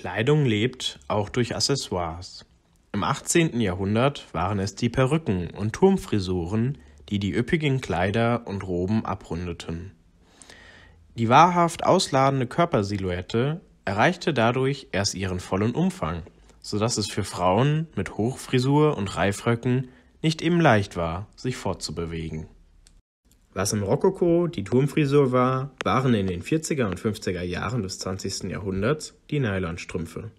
Kleidung lebt auch durch Accessoires. Im 18. Jahrhundert waren es die Perücken und Turmfrisuren, die die üppigen Kleider und Roben abrundeten. Die wahrhaft ausladende Körpersilhouette erreichte dadurch erst ihren vollen Umfang, sodass es für Frauen mit Hochfrisur und Reifröcken nicht eben leicht war, sich fortzubewegen. Was im Rokoko die Turmfrisur war, waren in den 40er und 50er Jahren des 20. Jahrhunderts die Nylonstrümpfe.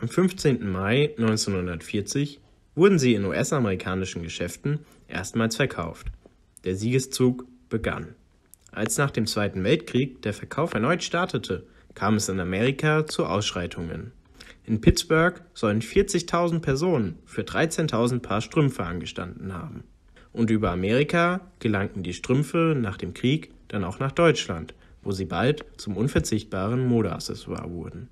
Am 15. Mai 1940 wurden sie in US-amerikanischen Geschäften erstmals verkauft. Der Siegeszug begann. Als nach dem Zweiten Weltkrieg der Verkauf erneut startete, kam es in Amerika zu Ausschreitungen. In Pittsburgh sollen 40.000 Personen für 13.000 Paar Strümpfe angestanden haben und über Amerika gelangten die Strümpfe nach dem Krieg dann auch nach Deutschland, wo sie bald zum unverzichtbaren Modeaccessoire wurden.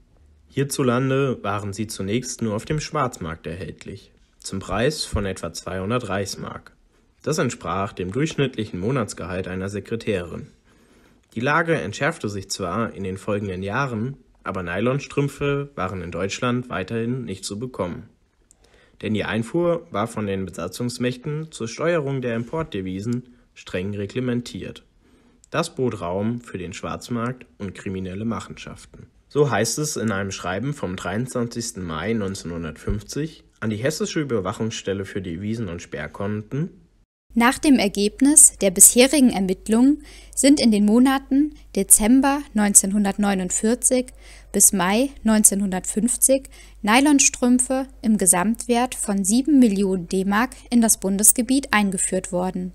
Hierzulande waren sie zunächst nur auf dem Schwarzmarkt erhältlich, zum Preis von etwa 200 Reichsmark. Das entsprach dem durchschnittlichen Monatsgehalt einer Sekretärin. Die Lage entschärfte sich zwar in den folgenden Jahren, aber Nylonstrümpfe waren in Deutschland weiterhin nicht zu bekommen denn die Einfuhr war von den Besatzungsmächten zur Steuerung der Importdevisen streng reglementiert. Das bot Raum für den Schwarzmarkt und kriminelle Machenschaften. So heißt es in einem Schreiben vom 23. Mai 1950 an die Hessische Überwachungsstelle für Devisen und Sperrkonten nach dem Ergebnis der bisherigen Ermittlungen sind in den Monaten Dezember 1949 bis Mai 1950 Nylonstrümpfe im Gesamtwert von 7 Millionen D-Mark in das Bundesgebiet eingeführt worden.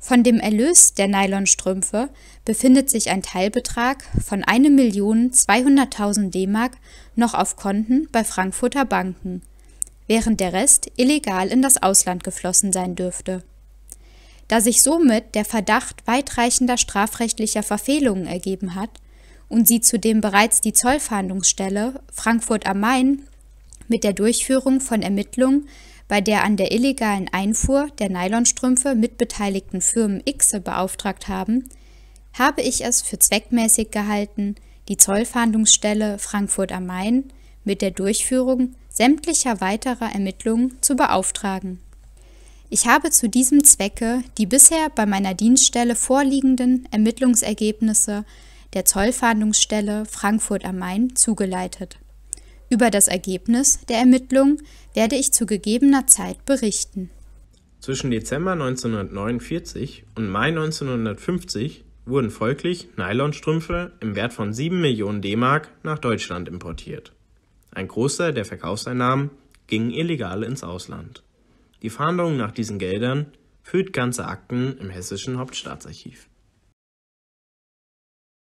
Von dem Erlös der Nylonstrümpfe befindet sich ein Teilbetrag von 1.200.000 D-Mark noch auf Konten bei Frankfurter Banken während der Rest illegal in das Ausland geflossen sein dürfte. Da sich somit der Verdacht weitreichender strafrechtlicher Verfehlungen ergeben hat und sie zudem bereits die Zollfahndungsstelle Frankfurt am Main mit der Durchführung von Ermittlungen bei der an der illegalen Einfuhr der Nylonstrümpfe mitbeteiligten Firmen Xe beauftragt haben, habe ich es für zweckmäßig gehalten, die Zollfahndungsstelle Frankfurt am Main mit der Durchführung sämtlicher weiterer Ermittlungen zu beauftragen. Ich habe zu diesem Zwecke die bisher bei meiner Dienststelle vorliegenden Ermittlungsergebnisse der Zollfahndungsstelle Frankfurt am Main zugeleitet. Über das Ergebnis der Ermittlung werde ich zu gegebener Zeit berichten. Zwischen Dezember 1949 und Mai 1950 wurden folglich Nylonstrümpfe im Wert von 7 Millionen D-Mark nach Deutschland importiert. Ein Großteil der Verkaufseinnahmen gingen illegal ins Ausland. Die Fahndung nach diesen Geldern führt ganze Akten im Hessischen Hauptstaatsarchiv.